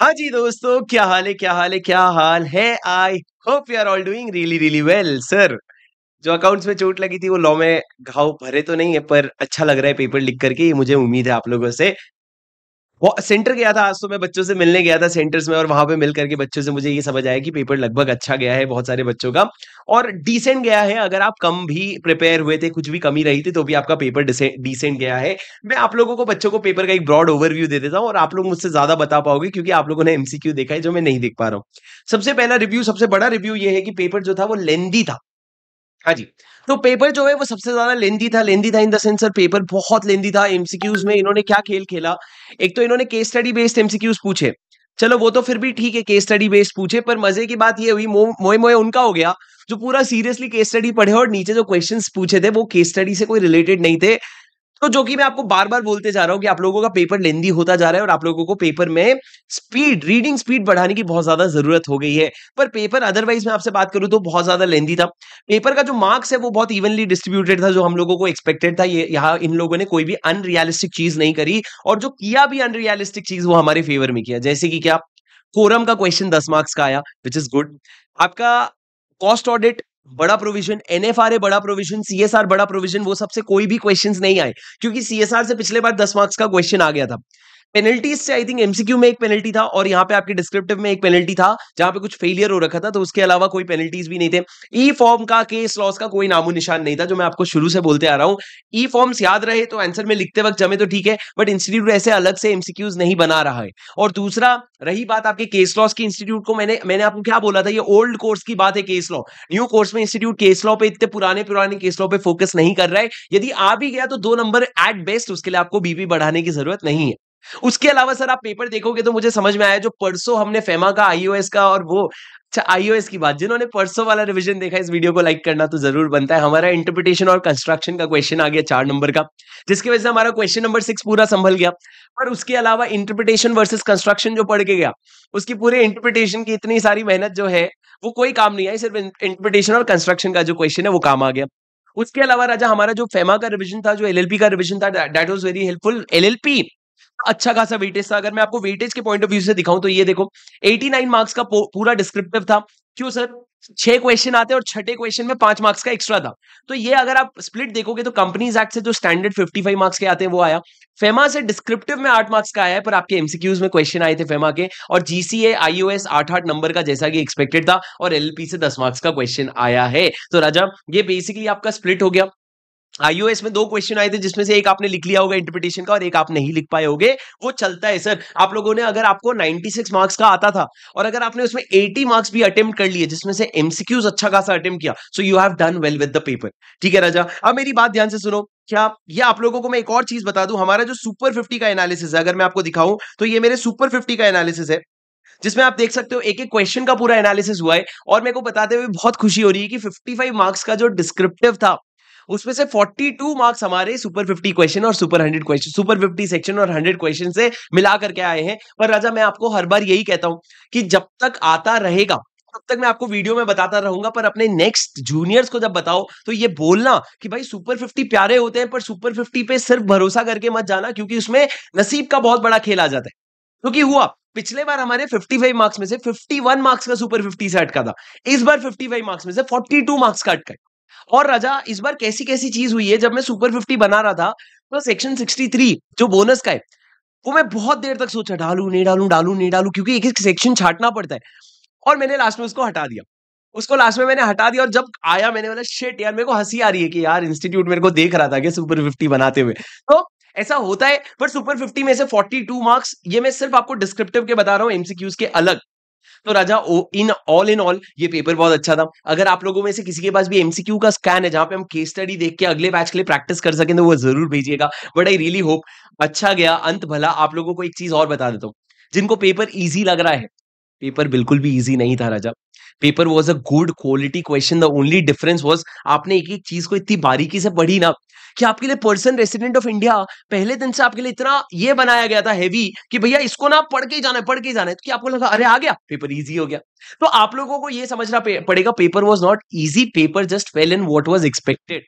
हाँ जी दोस्तों क्या हाल है क्या हाल है क्या हाल है I hope you are all doing really really well sir जो अकाउंट्स में चोट लगी थी वो लॉ में घाव भरे तो नहीं है पर अच्छा लग रहा है पेपर लिख करके ये मुझे उम्मीद है आप लोगों से सेंटर गया था आज तो मैं बच्चों से मिलने गया था सेंटर्स में और वहां पे मिल करके बच्चों से मुझे ये समझ आया कि पेपर लगभग अच्छा गया है बहुत सारे बच्चों का और डिसेंट गया है अगर आप कम भी प्रिपेयर हुए थे कुछ भी कमी रही थी तो भी आपका पेपर डिसेंट गया है मैं आप लोगों को बच्चों को पेपर का एक ब्रॉड ओवरव्यू दे देता हूँ और आप लोग मुझसे ज्यादा बता पाओगे क्योंकि आप लोगों ने एमसीक्यू देखा है जो मैं नहीं देख पा रहा हूँ सबसे पहला रिव्यू सबसे बड़ा रिव्यू ये है कि पेपर जो था वो लेंदी था हाँ जी तो पेपर जो है वो सबसे ज्यादा लेंदी था लेंदी था in the sense sir paper बहुत लेंदी था एमसीक्यूज में इन्होंने क्या खेल खेला एक तो इन्होंने केस स्टडी बेस्ड एमसीक्यूज पूछे चलो वो तो फिर भी ठीक है केस स्टडी बेस्ड पूछे पर मजे की बात ये हुई मोए मोए उनका हो गया जो पूरा सीरियसली केस स्टडी पढ़े और नीचे जो क्वेश्चन पूछे थे वो केस स्टडी से कोई रिलेटेड नहीं थे तो जो कि मैं आपको बार बार बोलते जा रहा हूं कि आप लोगों का पेपर लेंदी होता जा रहा है और आप लोगों को पेपर में स्पीड रीडिंग स्पीड बढ़ाने की बहुत ज्यादा जरूरत हो गई है पर पेपर अदरवाइज मैं आपसे बात करूं तो बहुत ज्यादा लेंदी था पेपर का जो मार्क्स है वो बहुत इवनली डिस्ट्रीब्यूटेड था जो हम लोगों को एक्सपेक्टेड था ये यहाँ इन लोगों ने कोई भी अनरियलिस्टिक चीज नहीं करी और जो किया भी अनरियलिस्टिक चीज वो हमारे फेवर में किया जैसे कि क्या कोरम का क्वेश्चन दस मार्क्स का आया विच इज गुड आपका कॉस्ट ऑडिट बड़ा प्रोविजन एनएफआरए बड़ा प्रोविजन सीएसआर बड़ा प्रोविजन वो सबसे कोई भी क्वेश्चंस नहीं आए क्योंकि सीएसआर से पिछले बार दस मार्क्स का क्वेश्चन आ गया था पेनल्टीज से आई थिंक एमसीक्यू में एक पेनल्टी था और यहाँ पे आपके डिस्क्रिप्टिव में एक पेनल्टी था जहां पे कुछ फेलियर हो रखा था तो उसके अलावा कोई पेनल्टीज भी नहीं थे ई फॉर्म का केस लॉस का कोई नामो निशान नहीं था जो मैं आपको शुरू से बोलते आ रहा हूँ ई फॉर्म्स याद रहे तो आंसर में लिखते वक्त जमे तो ठीक है बट इंस्टीट्यूट ऐसे अलग से एमसीक्यूज नहीं बना रहा है और दूसरा रही बात आपके केस लॉस की इंस्टीट्यूट को मैंने मैंने आपको क्या बोला था ये ओल्ड कोर्स की बात है केस लॉ न्यू कोर्स में इंस्टीट्यूट केस लॉ पे इतने पुराने पुराने केस लॉ पे फोकस नहीं कर रहा है यदि आ भी गया तो दो नंबर एट बेस्ट उसके लिए आपको बीपी बढ़ाने की जरूरत नहीं है उसके अलावा सर आप पेपर देखोगे तो मुझे समझ में आया जो परसों हमने फेमा का आईओएस का और वो अच्छा आईओएस की बात जिन्होंने परसों वाला रिवीजन देखा इस वीडियो को लाइक करना तो जरूर बनता है हमारा इंटरप्रिटेशन और कंस्ट्रक्शन का क्वेश्चन आ गया चार नंबर का जिसकी वजह से हमारा क्वेश्चन नंबर सिक्स पूरा संभल गया पर उसके अलावा इंटरप्रिटेशन वर्सेस कंस्ट्रक्शन जो पढ़ के गया उसकी पूरे इंटरप्रिटेशन की इतनी सारी मेहनत जो है वो कोई काम नहीं आई सिर्फ इंटरप्रिटेशन और कंस्ट्रक्शन का जो क्वेश्चन है वो काम आ गया उसके अलावा राजा हमारा जो फेमा का रिविजन था जो एल का रिविजन था that was very helpful L अच्छा खासा वेटेज था अगर मैं आपको वेटेज के पॉइंट ऑफ व्यू से दिखाऊं तो ये देखो 89 मार्क्स का पूरा डिस्क्रिप्टिव था क्यों सर छह क्वेश्चन आते और छठे क्वेश्चन में पांच मार्क्स का एक्स्ट्रा था तो ये अगर आप स्प्लिट देखोगे तो कंपनीज एक्ट से जो स्टैंडर्ड 55 मार्क्स के आते हैं वो आया फेमा से डिस्क्रिप्टिव में आठ मार्क्स का आया है पर आपके एमसीक्यूज में क्वेश्चन आए थे फेमा के और जीसीए आईओएस आठ आठ नंबर का जैसा कि एक्सपेक्टेड था और एलपी से दस मार्क्स का क्वेश्चन आया है तो राजा ये बेसिकली आपका स्प्लिट हो गया आईओएस में दो क्वेश्चन आए थे जिसमें से एक आपने लिख लिया होगा इंटरप्रिटेशन का और एक आप नहीं लिख पाए होंगे वो चलता है सर आप लोगों ने अगर आपको 96 मार्क्स का आता था और अगर आपने उसमें 80 मार्क्स भी अटेम्प्ट कर लिए जिसमें से एमसीक्यूज अच्छा खासा अटेम्प्ट किया so you have done well with the paper ठीक है राजा अब मेरी बात ध्यान से सुनो क्या ये आप लोगों को मैं एक और चीज बता दू हमारा जो सुपर फिफ्टी का एनालिसिस है अगर मैं आपको दिखाऊं तो ये मेरे सुपर फिफ्टी का एनालिसिस है जिसमें आप देख सकते हो एक एक क्वेश्चन का पूरा एनालिसिस हुआ है और मेरे को बताते हुए बहुत खुशी हो रही है कि 55 मार्क्स का जो डिस्क्रिप्टिव था उसमें से 42 मार्क्स हमारे सुपर 50 क्वेश्चन और सुपर 100 क्वेश्चन सुपर 50 सेक्शन और 100 क्वेश्चन से मिला करके आए हैं पर राजा मैं आपको हर बार यही कहता हूं कि जब तक आता रहेगा तब तक मैं आपको वीडियो में बताता रहूंगा पर अपने नेक्स्ट जूनियर्स को जब बताओ तो ये बोलना कि भाई सुपर फिफ्टी प्यारे होते हैं पर सुपर फिफ्टी पे सिर्फ भरोसा करके मत जाना क्योंकि उसमें नसीब का बहुत बड़ा खेल आ जाता है क्योंकि तो हुआ पिछले बार हमारे 55 मार्क्स में से 51 मार्क्स का सुपर 50 से अटका था इस बार 55 मार्क्स में से 42 मार्क्स का अटका है और राजा इस बार कैसी कैसी चीज हुई है जब मैं सुपर फिफ्टी बना रहा था तो सेक्शन सिक्सटी थ्री जो बोनस का है वो मैं बहुत देर तक सोचा डालू नहीं डालू डालू नहीं डालू क्योंकि एक एक सेक्शन छाटना पड़ता है और मैंने लास्ट में उसको हटा दिया उसको लास्ट में मैंने हटा दिया और जब आया मैंने बोला शेट यार मेरे को हंसी आ रही है कि यार इंस्टीट्यूट मेरे को देख रहा था कि सुपर फिफ्टी बनाते हुए तो ऐसा होता है पर सुपर फिफ्टी में से फोर्टी टू मार्क्स ये मैं सिर्फ आपको डिस्क्रिप्टिव के बता रहा हूँ एमसीक्यूज के अलग तो राजा इन ऑल इन ऑल ये पेपर बहुत अच्छा था अगर आप लोगों में से किसी के पास भी एमसीक्यू का स्कैन है जहां पे हम केस स्टडी देख के अगले बैच के लिए प्रैक्टिस कर सकें तो वो जरूर भेजिएगा बट आई रियली होप अच्छा गया अंत भला आप लोगों को एक चीज और बता देता हूँ जिनको पेपर ईजी लग रहा है पेपर बिल्कुल भी ईजी नहीं था राजा paper was a good quality question the only difference was आपने एक एक चीज को इतनी बारीकी से पढ़ी ना कि आपके लिए पर्सन रेसिडेंट ऑफ इंडिया पहले दिन से आपके लिए इतना ये बनाया गया था हैवी कि भैया इसको ना पढ़ के जाना है पढ़ के जाना है तो आपको लगा अरे आ गया पेपर ईजी हो गया तो आप लोगों को ये समझना पड़ेगा paper was not easy paper just fell in what was expected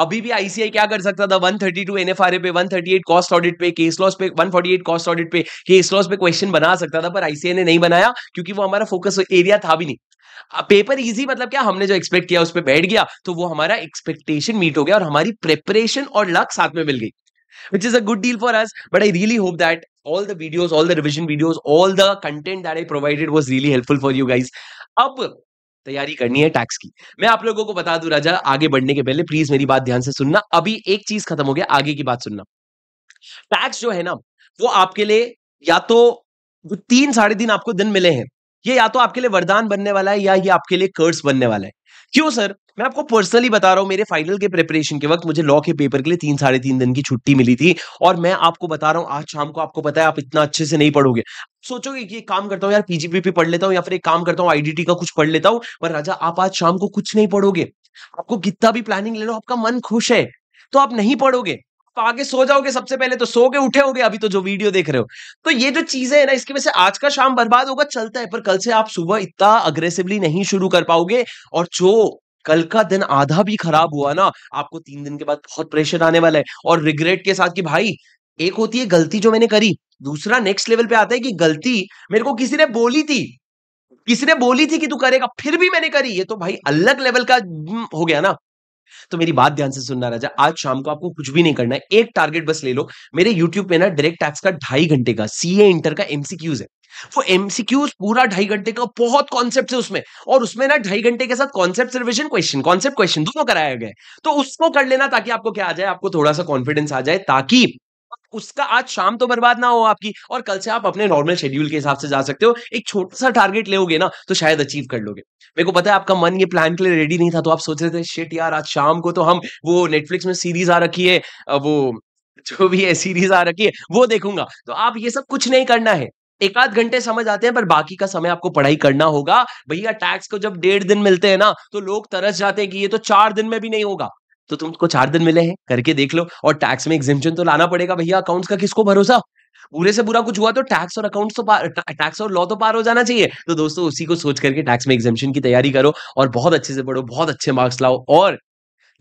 अभी भी आईसीआई क्या कर सकता था 132 एनएफआरए पे 138 कॉस्ट ऑडिट पे केस लॉस पे 148 कॉस्ट ऑडिट पे केस लॉस पे क्वेश्चन बना सकता था पर आईसीआई ने नहीं बनाया क्योंकि वो हमारा फोकस एरिया था भी नहीं पेपर इजी मतलब क्या हमने जो एक्सपेक्ट किया उस पर बैठ गया तो वो हमारा एक्सपेक्टेशन मीट हो गया और हमारी प्रेपरेशन और लक साथ में मिल गई which is a good deal for us but I really hope that all the all the revision revision videos all the content that i provided was really helpful for you guys तैयारी करनी है tax की मैं आप लोगों को बता दू राजा आगे बढ़ने के पहले प्लीज मेरी बात ध्यान से सुनना अभी एक चीज खत्म हो गया आगे की बात सुनना टैक्स जो है ना वो आपके लिए या तो तीन साढ़े तीन आपको दिन मिले हैं ये या तो आपके लिए वरदान बनने वाला है या ये आपके लिए कर्ज बनने वाला है क्यों सर मैं आपको पर्सनली बता रहा हूँ मेरे फाइनल के प्रिपरेशन के वक्त मुझे लॉ के पेपर के लिए तीन साढ़े तीन दिन की छुट्टी मिली थी और मैं आपको बता रहा हूँ आज शाम को आपको पता है आप इतना अच्छे से नहीं पढ़ोगे सोचोगे कि एक काम करता हूँ यार पीजीपीपी पढ़ लेता हूँ या फिर एक काम करता हूँ आईडीटी का कुछ पढ़ लेता हूँ पर राजा आप आज शाम को कुछ नहीं पढ़ोगे आपको कितना भी प्लानिंग ले लो आपका मन खुश है तो आप नहीं पढ़ोगे आगे सो जाओगे सबसे पहले तो सो के उठे होगे अभी तो जो वीडियो देख रहे हो तो ये जो चीजें है ना इसकी वजह से आज का शाम बर्बाद होगा चलता है पर कल से आप सुबह इतना अग्रेसिवली नहीं शुरू कर पाओगे और जो कल का दिन आधा भी खराब हुआ ना आपको तीन दिन के बाद बहुत प्रेशर आने वाला है और रिग्रेट के साथ कि भाई एक होती है गलती जो मैंने करी दूसरा नेक्स्ट लेवल पे आता है कि गलती मेरे को किसी ने बोली थी किसी ने बोली थी कि तू करेगा फिर भी मैंने करी ये तो भाई अलग लेवल का हम्म, हो गया ना तो मेरी बात ध्यान से सुनना राजा आज शाम को आपको कुछ भी नहीं करना है एक टारगेट बस ले लो मेरे यूट्यूब पे ना डायरेक्ट टैक्स का ढाई घंटे का सीए इंटर का एमसीक्यूज है वो एमसीक्यूज पूरा ढाई घंटे का बहुत कॉन्सेप्ट है उसमें और उसमें ना ढाई घंटे के साथ concept revision question concept question दोनों कराया गया तो उसको कर लेना ताकि आपको क्या आ जाए आपको थोड़ा सा कॉन्फिडेंस आ जाए ताकि उसका आज शाम तो बर्बाद ना हो आपकी और कल से आप अपने नॉर्मल शेड्यूल के हिसाब से जा सकते हो एक छोटा सा टारगेट लोगे ना तो शायद अचीव कर लोगे मेरे को पता है आपका मन ये प्लान के लिए रेडी नहीं था तो आप सोच रहे थे शिट यार आज शाम को तो हम वो नेटफ्लिक्स में सीरीज आ रखी है वो जो भी है सीरीज आ रखी है वो देखूंगा तो आप ये सब कुछ नहीं करना है एक आध घंटे समझ आते हैं पर बाकी का समय आपको पढ़ाई करना होगा भैया टैक्स को जब डेढ़ दिन मिलते हैं ना तो लोग तरस जाते हैं कि ये तो चार दिन में भी नहीं होगा तो तुमको चार दिन मिले हैं करके देख लो और टैक्स में एग्जिमशन तो लाना पड़ेगा भैया अकाउंट्स का किसको भरोसा बुरे से बुरा कुछ हुआ तो टैक्स और अकाउंट्स तो टैक्स और लॉ तो पार हो जाना चाहिए तो दोस्तों उसी को सोच करके टैक्स में एग्जिमशन की तैयारी करो और बहुत अच्छे से पढ़ो बहुत अच्छे मार्क्स लाओ और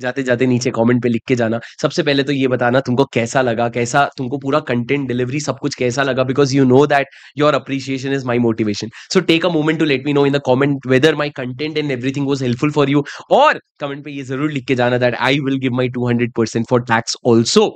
जाते जाते नीचे कमेंट पे लिख के जाना सबसे पहले तो ये बताना तुमको कैसा लगा कैसा तुमको पूरा कंटेंट डिलीवरी सब कुछ कैसा लगा because you know that your appreciation is my motivation so take a moment to let me know in the comment whether my content and everything was helpful for you और comment पे ये जरूर लिख के जाना that I will give my two hundred percent for tax also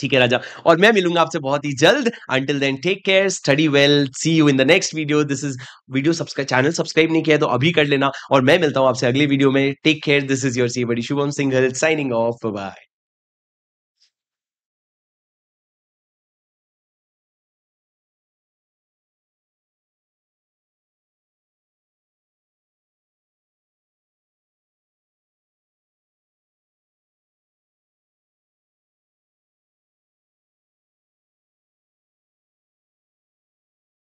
ठीक है राजा और मैं मिलूंगा आपसे बहुत ही जल्द until then take care study well see you in the next video this is video subscribe channel subscribe नहीं किया तो अभी कर लेना और मैं मिलता हूं आपसे अगले वीडियो में take care this is your C buddy Shubham Singhal signing off bye